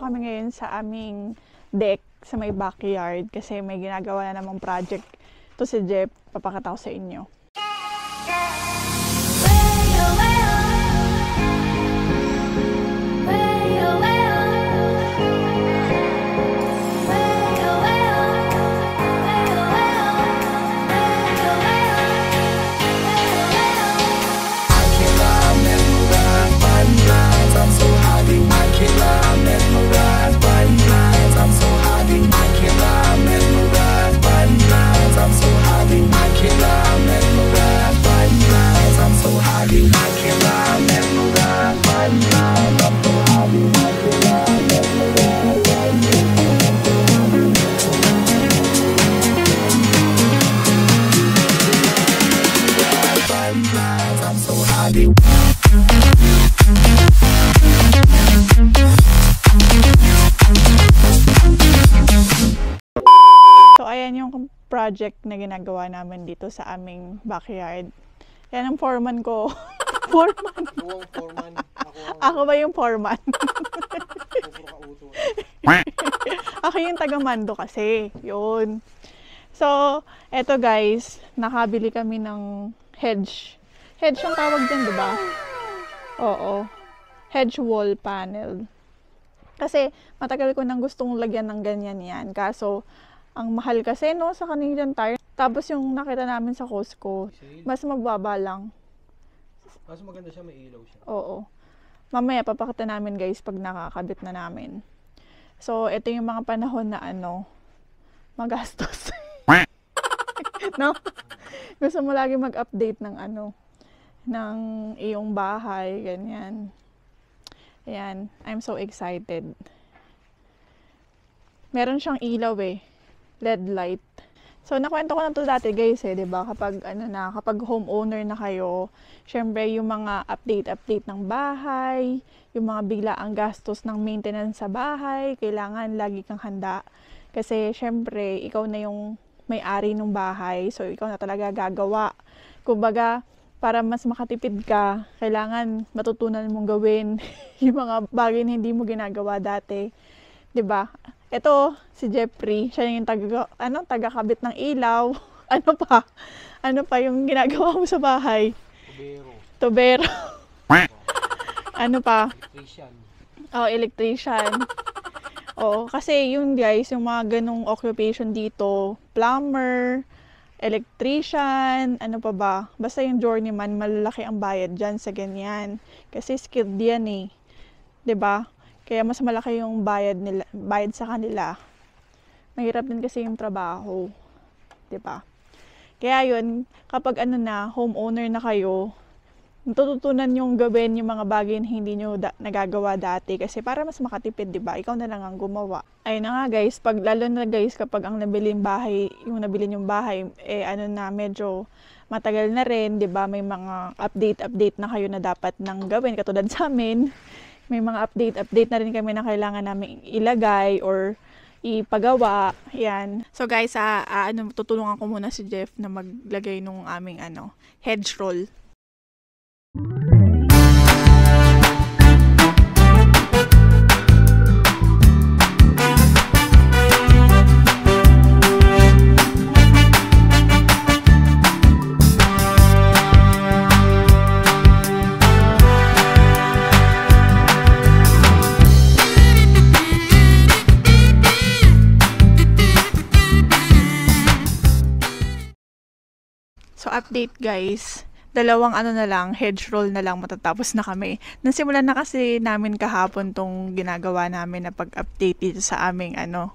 kami ngayon sa aming deck sa may backyard kasi may ginagawa na namang project to si Jeff. Papakita ko sa inyo. project na ginagawa namin dito sa aming backyard. Yan ang foreman ko. foreman. Ako ang foreman. Ako, ang... Ako ba yung foreman? Ako yung tagamando kasi. Yun. So, eto guys, nakabili kami ng hedge. Hedge yung tawag dyan, di ba? Oo. Hedge wall panel. Kasi matagal ko nang gustong lagyan ng ganyan yan. Kaso, ang mahal kasi, no, sa Canadian Tire. Tapos yung nakita namin sa Costco, mas mababa lang. Mas maganda siya, may ilaw siya. Oo. Mamaya papakita namin guys pag nakakabit na namin. So, ito yung mga panahon na ano, magastos. no? Gusto mo lagi mag-update ng ano, ng iyong bahay, ganyan. Ayan, I'm so excited. Meron siyang ilaw eh. LED light. So, nakwento ko na to dati guys eh, 'di ba Kapag, ano na, kapag homeowner na kayo, syempre yung mga update-update ng bahay, yung mga bigla ang gastos ng maintenance sa bahay, kailangan lagi kang handa. Kasi syempre, ikaw na yung may-ari ng bahay, so ikaw na talaga gagawa. Kumbaga, para mas makatipid ka, kailangan matutunan mong gawin yung mga bagay na hindi mo ginagawa dati. 'di ba? Ito, si Jeffrey, siya yung taga, ano, taga-kabit ng ilaw. ano pa? Ano pa yung ginagawa mo sa bahay? Tubero. Tubero. ano pa? Electrician. Oh, electrician. oh, kasi yun guys, yung mga ganong occupation dito, plumber, electrician, ano pa ba? Basta yung journeyman, malalaki ang bayad dyan sa ganyan. Kasi skilled yan eh. ba? Diba? Kaya mas malaki yung bayad nila, bayad sa kanila. Mahirap din kasi yung trabaho, 'di ba? Kaya yun, kapag ano na, homeowner na kayo, natututunan yung gawin yung mga bagay na hindi nyo da- nagagawa dati kasi para mas makatipid, di ba? Ikaw na lang ang gumawa. ay na nga guys, pag lalo na guys kapag ang nabiling bahay, yung nabili yung bahay, eh ano na medyo matagal na rin, di ba? May mga update-update na kayo na dapat nang gawin katulad sa amin may mga update-update na rin kami na kailangan namin ilagay or ipagawa. Yan. So guys, ah, ah, ano, tutulungan ko muna si Jeff na maglagay nung aming ano, hedge roll. update guys, dalawang ano na lang, hedge roll na lang matatapos na kami. Nasimulan na kasi namin kahapon tong ginagawa namin na pag-update dito sa aming ano,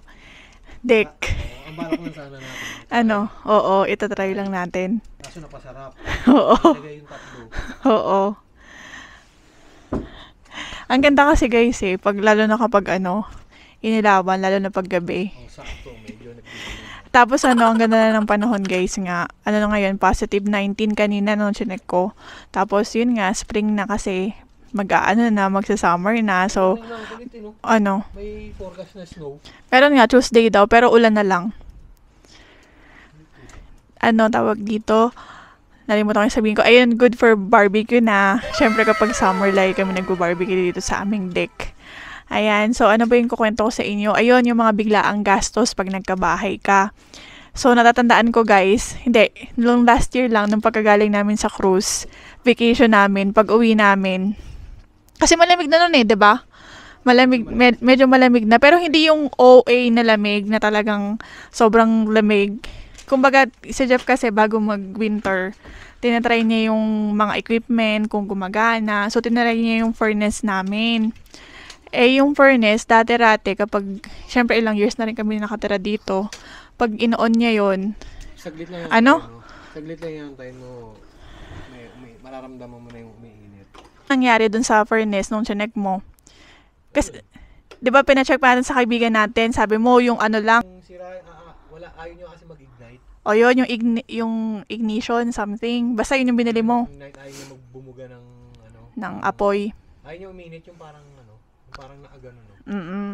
deck. Ah, Ang balak ko sana natin. ano, oo, itatry lang natin. Kaso napasarap. Oo. Ilagay yung tatlo. Oo. Ang ganda kasi guys eh, pag lalo na kapag ano, inilaban, lalo na pag gabi. Oh, sakto, medyo nagpipigil. Tapos ano, ang ganda na ng panahon guys nga. Ano na ngayon, positive 19 kanina nung chinek ko. Tapos yun nga, spring na kasi mag ano na, magsa-summer na. So, ano, ano? May forecast na snow. Meron nga, Tuesday daw, pero ulan na lang. Ano tawag dito? nalimutan ko sabihin ko, ayun, good for barbecue na. Siyempre kapag summer, like kami nagbo-barbecue dito sa aming deck. Ayan, so ano ba yung kukwento ko sa inyo? Ayun, yung mga biglaang gastos pag nagkabahay ka. So, natatandaan ko guys, hindi, noong last year lang, nung pagkagaling namin sa cruise, vacation namin, pag uwi namin. Kasi malamig na nun eh, di ba? Malamig, med- medyo malamig na. Pero hindi yung OA na lamig na talagang sobrang lamig. Kumbaga, si Jeff kasi bago mag-winter, tinatry niya yung mga equipment, kung gumagana. So, tinatry niya yung furnace namin. Eh, yung furnace, dati-rate, kapag, syempre ilang years na rin kami nakatira dito, pag inoon niya yon Saglit lang yung Ano? Time, mo. saglit lang yung time mo, may, may, mararamdaman mo na yung umiinit. nangyari dun sa furnace nung chinek mo? Kasi, di ba pina-check pa natin sa kaibigan natin, sabi mo yung ano lang, Yung sira, ah, ah wala, ayun nyo kasi mag-ignite. o yun, yung, igni- yung ignition, something. Basta yun yung binili mo Ignite, ayaw nyo magbumuga ng, ano, ng apoy. ayun yung uminit yung parang parang naagano no? Mm-mm.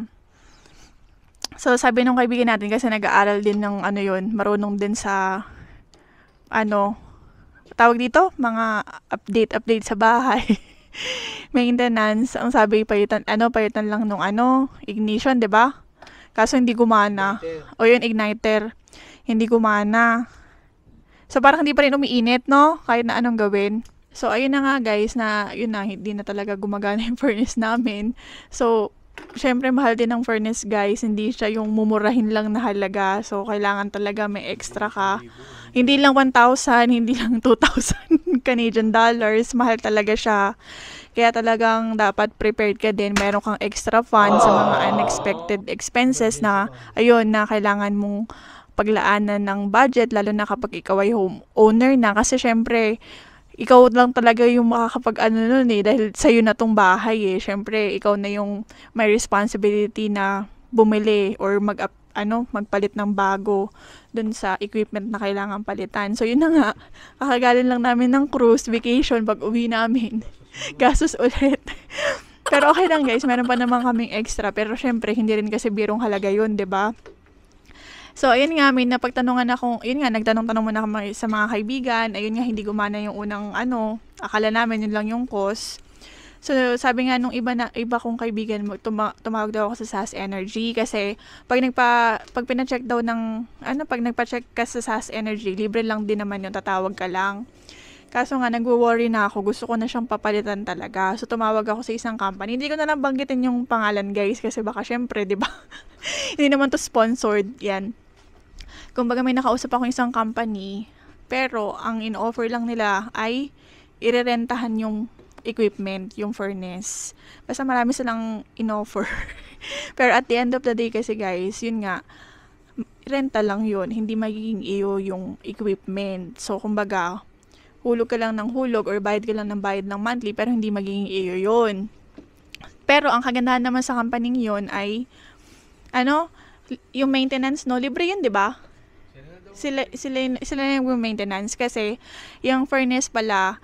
So sabi nung kaibigan natin kasi nag-aaral din ng ano yon, marunong din sa ano tawag dito, mga update update sa bahay. Maintenance, ang sabi payutan ano payutan lang nung ano, ignition, 'di ba? Kaso hindi gumana. O yun igniter. Hindi gumana. So parang hindi pa rin umiinit, no? Kahit na anong gawin. So, ayun na nga guys na, yun na, hindi na talaga gumagana yung furnace namin. So, syempre mahal din ang furnace guys. Hindi siya yung mumurahin lang na halaga. So, kailangan talaga may extra ka. Hindi lang 1,000, hindi lang 2,000 Canadian dollars. Mahal talaga siya. Kaya talagang dapat prepared ka din. Meron kang extra fund sa mga unexpected expenses na ayun na kailangan mong paglaanan ng budget lalo na kapag ikaw ay homeowner na kasi syempre ikaw lang talaga yung makakapag ano nun eh dahil sa iyo na tong bahay eh. Syempre, ikaw na yung may responsibility na bumili or mag ano, magpalit ng bago dun sa equipment na kailangan palitan. So, yun na nga, kakagaling lang namin ng cruise, vacation, pag uwi namin. Gastos ulit. pero okay lang guys, meron pa naman kaming extra. Pero syempre, hindi rin kasi birong halaga yun, ba diba? So, ayun nga, may napagtanungan ako, ayun nga, nagtanong-tanong muna kami sa mga kaibigan, ayun nga, hindi gumana yung unang ano, akala namin yun lang yung cause. So, sabi nga nung iba na iba kong kaibigan mo, tuma- tumawag daw ako sa SAS Energy kasi pag nagpa pag pina-check daw ng ano, pag nagpa-check ka sa SAS Energy, libre lang din naman yung tatawag ka lang. Kaso nga, nagwo-worry na ako. Gusto ko na siyang papalitan talaga. So, tumawag ako sa isang company. Hindi ko na lang banggitin yung pangalan, guys. Kasi baka syempre, di ba? Hindi naman to sponsored. Yan. Kumbaga, may nakausap ako isang company. Pero, ang in-offer lang nila ay irerentahan yung equipment, yung furnace. Basta marami silang in-offer. Pero at the end of the day kasi guys, yun nga, renta lang yun. Hindi magiging iyo yung equipment. So, kumbaga, hulog ka lang ng hulog or bayad ka lang ng bayad ng monthly pero hindi magiging iyo yon. Pero ang kagandahan naman sa company yon ay ano, yung maintenance no, libre yun, 'di ba? Sila sila sila yung maintenance kasi yung furnace pala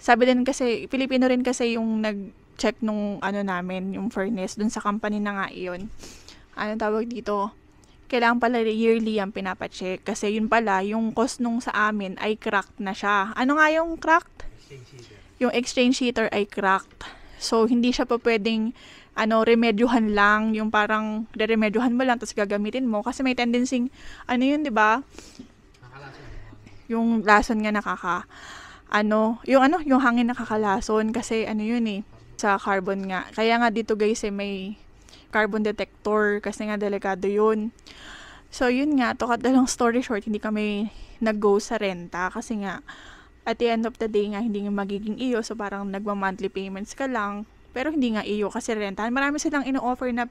sabi din kasi Filipino rin kasi yung nag-check nung ano namin, yung furnace dun sa company na nga iyon. Ano tawag dito? kailangan pala yearly ang pinapacheck. Kasi yun pala, yung cost nung sa amin ay cracked na siya. Ano nga yung cracked? Yung exchange heater ay cracked. So, hindi siya pa pwedeng ano, remedyuhan lang, yung parang remedyuhan mo lang tapos gagamitin mo kasi may tendency ano yun, 'di ba? Yung lason nga nakaka ano, yung ano, yung hangin nakakalason kasi ano yun eh sa carbon nga. Kaya nga dito guys eh may carbon detector kasi nga delikado yun. So, yun nga, to cut the long story short, hindi kami nag-go sa renta kasi nga, at the end of the day nga, hindi nga magiging iyo. So, parang nagma-monthly payments ka lang pero hindi nga iyo kasi rentahan. Marami silang ino-offer na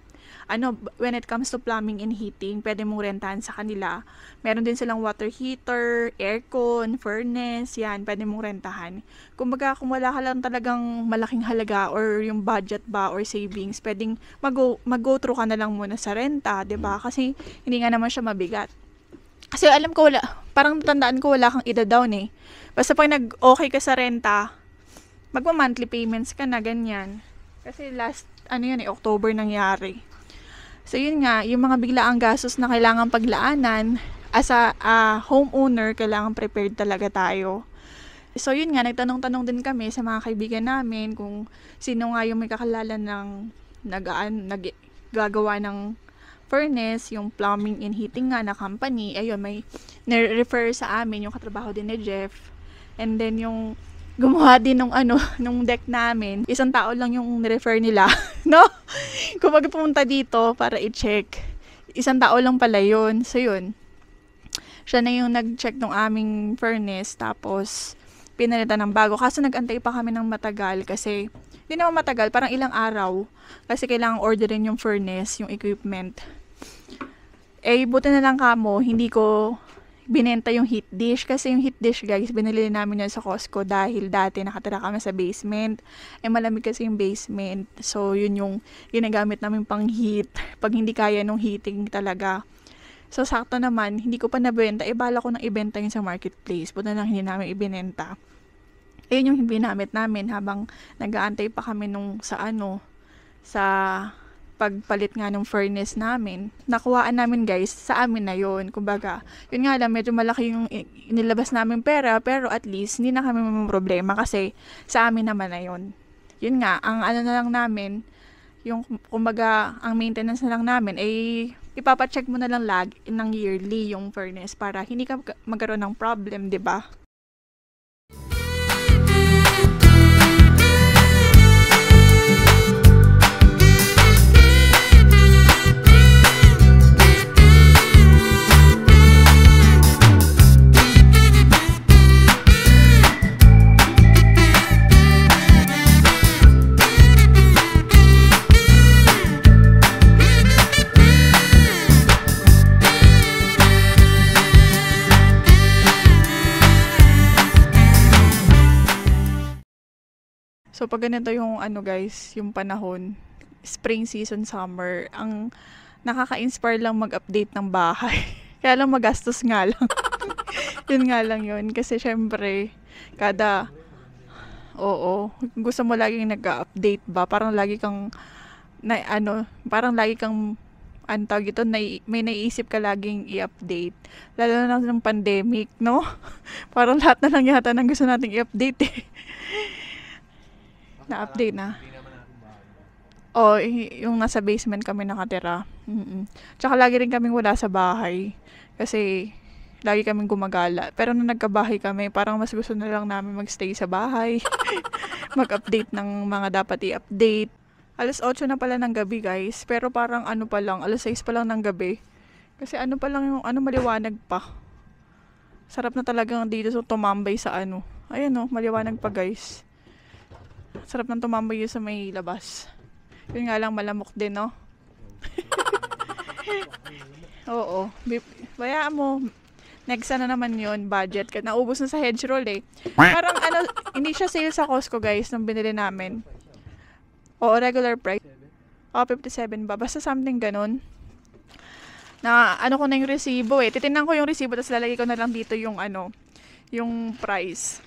ano when it comes to plumbing and heating, pwede mong rentahan sa kanila. Meron din silang water heater, aircon, furnace, yan, pwede mong rentahan. Kumbaga kung wala ka lang talagang malaking halaga or yung budget ba or savings, pwedeng mag-go, mag-go through ka na lang muna sa renta, 'di ba? Mm. Kasi hindi nga naman siya mabigat. Kasi alam ko wala, parang tandaan ko wala kang ida down eh. Basta pag nag-okay ka sa renta, magma-monthly payments ka na ganyan. Kasi last, ano yun eh, October nangyari. So yun nga, yung mga biglaang gastos na kailangan paglaanan, as a uh, homeowner, kailangan prepared talaga tayo. So yun nga, nagtanong-tanong din kami sa mga kaibigan namin kung sino nga yung may kakalala ng nag, nag gagawa ng furnace, yung plumbing and heating nga na company, ayun, may nire-refer sa amin yung katrabaho din ni Jeff. And then yung gumawa din nung ano, nung deck namin. Isang tao lang yung refer nila, no? Kung pumunta dito para i-check. Isang tao lang pala yun. So, yun. Siya na yung nag-check ng aming furnace. Tapos, pinalitan ng bago. Kaso nagantay pa kami ng matagal kasi hindi naman matagal, parang ilang araw kasi kailangan orderin yung furnace, yung equipment. Eh, buti na lang kamo, hindi ko binenta yung heat dish. Kasi yung heat dish, guys, binili namin yun sa Costco dahil dati nakatira kami sa basement. Eh, malamig kasi yung basement. So, yun yung ginagamit namin pang heat. Pag hindi kaya nung heating talaga. So, sakto naman, hindi ko pa nabenta. Ibala eh, e, ko nang ibenta yun sa marketplace. Buta nang hindi namin ibinenta. Ayun yung binamit namin habang nagaantay pa kami nung sa ano, sa pagpalit nga ng furnace namin, nakuhaan namin guys, sa amin na yon Kumbaga, yun nga lang, medyo malaki yung inilabas namin pera, pero at least hindi na kami may problema kasi sa amin naman na yon Yun nga, ang ano na lang namin, yung kumbaga, ang maintenance na lang namin, ay eh, ipapacheck mo na lang lag ng yearly yung furnace para hindi ka magkaroon ng problem, 'di ba? So pag ganito yung ano guys, yung panahon, spring season, summer, ang nakaka-inspire lang mag-update ng bahay. Kaya lang magastos nga lang. yun nga lang yun. Kasi syempre, kada, oo, gusto mo laging nag-update ba? Parang lagi kang, na, ano, parang lagi kang ano tawag ito, nai, may naiisip ka laging i-update. Lalo na ng pandemic, no? parang lahat na lang yata ng gusto nating i-update eh. Na-update na. O, oh, yung nasa basement kami nakatira. Mm-mm. Tsaka lagi rin kaming wala sa bahay. Kasi, lagi kaming gumagala. Pero nung nagkabahay kami, parang mas gusto na lang namin magstay sa bahay. Mag-update ng mga dapat i-update. Alas 8 na pala ng gabi, guys. Pero parang ano pa lang, alas 6 pa lang ng gabi. Kasi ano pa lang yung, ano, maliwanag pa. Sarap na talaga dito so tumambay sa ano. Ayun o, oh, maliwanag pa, guys. Sarap ng tumamboy yun sa may labas. Yun nga lang, malamok din, no? Oo. Bayaan mo. Next ano naman yun, budget. Naubos na sa hedge roll eh. Parang ano, hindi siya sale sa Costco guys nung binili namin. Oo, regular price. Oo, 57 ba? Basta something ganun. Na ano ko na yung resibo eh. Titinan ko yung resibo tapos lalagay ko na lang dito yung ano, yung price.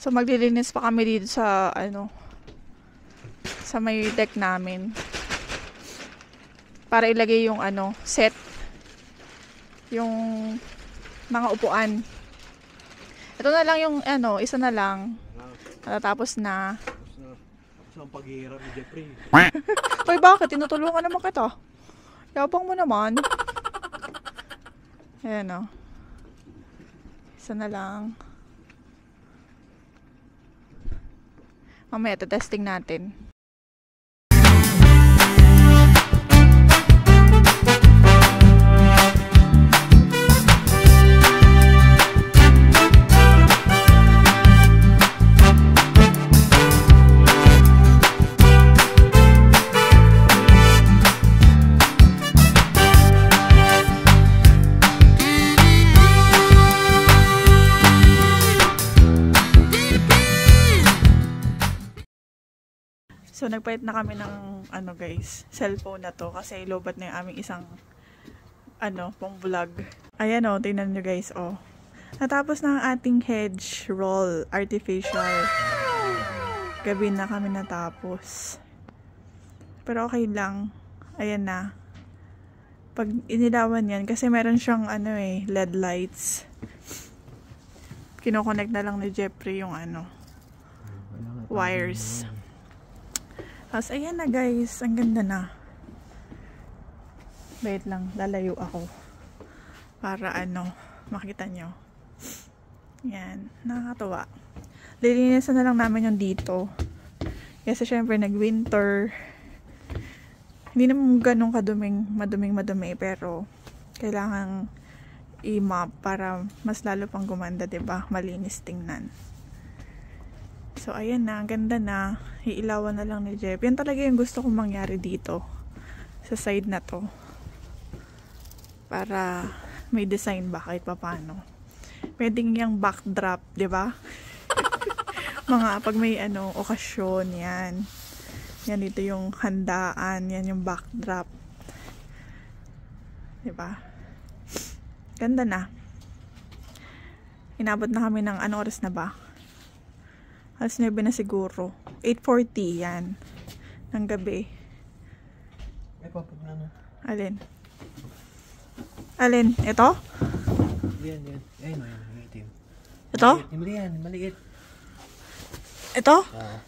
So maglilinis pa kami dito sa ano sa may deck namin. Para ilagay yung ano, set yung mga upuan. Ito na lang yung ano, isa na lang. Natatapos na. Sa paghihirap ni Jeffrey. Hoy, bakit? Tinutulungan naman kita. Yabang mo naman. Ayan o. Oh. Isa na lang. Mamaya, testing natin. So, nagpalit na kami ng, ano guys, cellphone na to. Kasi lobat na yung aming isang, ano, pong vlog. Ayan o, oh, tingnan nyo guys, o. Oh. Natapos na ang ating hedge roll, artificial. Gabi na kami natapos. Pero okay lang. Ayan na. Pag inilawan yan, kasi meron siyang, ano eh, LED lights. Kinoconnect na lang ni Jeffrey yung, ano, wires. Tapos, ayan na guys. Ang ganda na. Wait lang. Lalayo ako. Para ano, makita nyo. Yan. Nakakatawa. Lilinisan na lang namin yung dito. Kasi syempre, nag-winter. Hindi naman ganun kaduming, maduming madumi. Pero, kailangan i mop para mas lalo pang gumanda, ba diba? Malinis tingnan. So, ayan na. Ganda na. Iilawan na lang ni Jeff. Yan talaga yung gusto kong mangyari dito. Sa side na to. Para may design ba kahit paano. Pwedeng yung backdrop, ba diba? Mga pag may ano, okasyon, yan. Yan dito yung handaan. Yan yung backdrop. ba diba? Ganda na. Inabot na kami ng ano oras na ba? Alas 9 na siguro. 8.40 yan. Ng gabi. May papaglano. Alin? Alin? Ito? Yan, yan. Ayun, ayun. Ang itim. Ito? Maliit. Yan, maliit. Ito? Ah.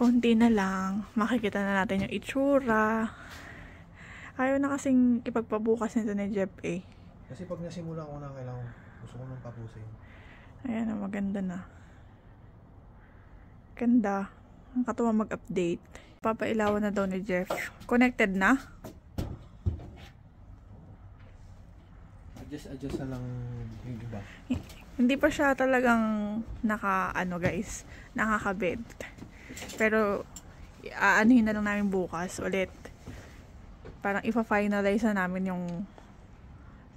Konti na lang. Makikita na natin yung itsura. Ayaw na kasing ipagpabukas nito ni Jeff eh. Kasi pag nasimula ko na kailangan gusto ko nang tapusin. Ayan, maganda na. Ganda. Ang katuwa mag-update. Papailawan na daw ni Jeff. Connected na? Adjust, adjust na lang yung iba. Hindi pa siya talagang naka, ano guys, nakakabit. Pero, aanuhin na lang namin bukas ulit. Parang ipa-finalize na namin yung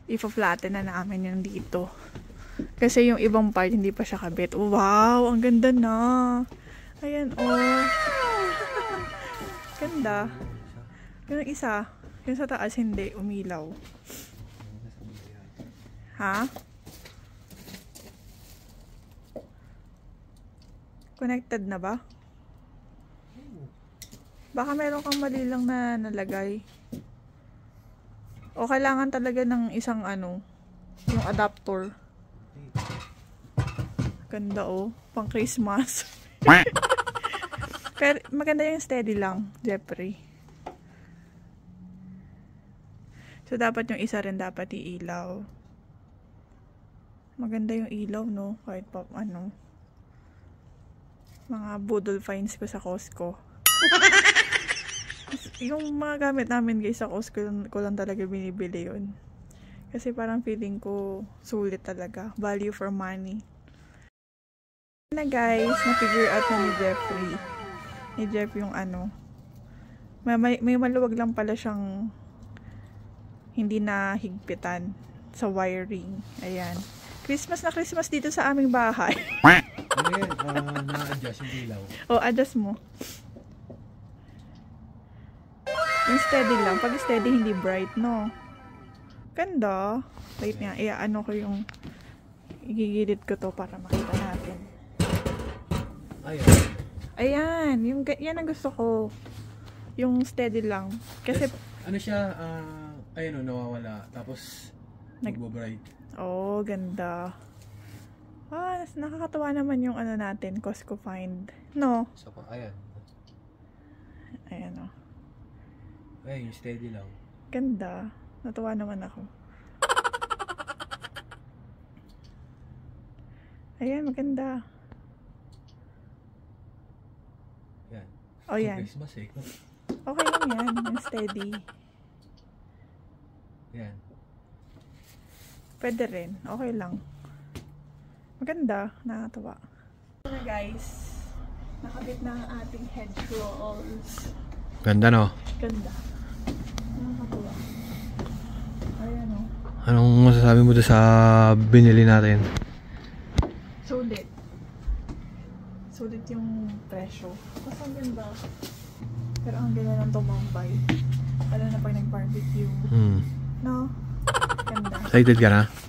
ipa-flatten na namin yung dito. Kasi yung ibang part hindi pa siya kabit. Wow! Ang ganda na! Ayan, oh! ganda. Yung isa, yung sa taas hindi umilaw. Ha? Connected na ba? Baka meron kang mali lang na nalagay. O kailangan talaga ng isang ano, yung adapter. Ganda oh, pang Christmas. Pero maganda yung steady lang, Jeffrey. So dapat yung isa rin dapat iilaw. Maganda yung ilaw no, kahit pa ano. Mga budol finds ko sa Costco. yung mga gamit namin guys sa Costco ko lang, talaga binibili yun. Kasi parang feeling ko sulit talaga. Value for money. Na guys, na-figure out na ni Jeffrey. Ni Jeff yung ano. May, may, may maluwag lang pala siyang hindi na higpitan sa wiring. Ayan. Christmas na Christmas dito sa aming bahay. Ano yan? Uh, ah, na-adjust yung ilaw. O, adjust mo. Yung steady lang. Pag steady, hindi bright, no? Ganda. Wait nga. ano ko yung igigilid ko to para makita natin. Ayan. Ayan. Yung, yan ang gusto ko. Yung steady lang. Kasi... Yes. Ano siya, uh, ayun o, oh, nawawala. Tapos, Nag bright Oh, ganda. Ah, nakakatawa naman yung ano natin, Costco Find. No? So, ayan. Ayan o. Oh. Eh, yung steady lang. Ganda. Natuwa naman ako. Ayan, maganda. Yan. Oh, yan. Christmas eh. Okay lang yan. Yung steady. Yan. Pwede rin. Okay lang. Maganda. Nakakatawa. Ito guys. Nakabit na ang ating hedge rolls. Ganda no? Ganda. Nakakatuwa. Ayan oh. o. Ano Anong masasabi mo sa binili natin? Sulit. Sulit yung presyo. Kasi ang ganda. Pero ang ganda ng tumambay. Alam na pag nag-barbecue. Hmm. No? Ganda. Excited ka na?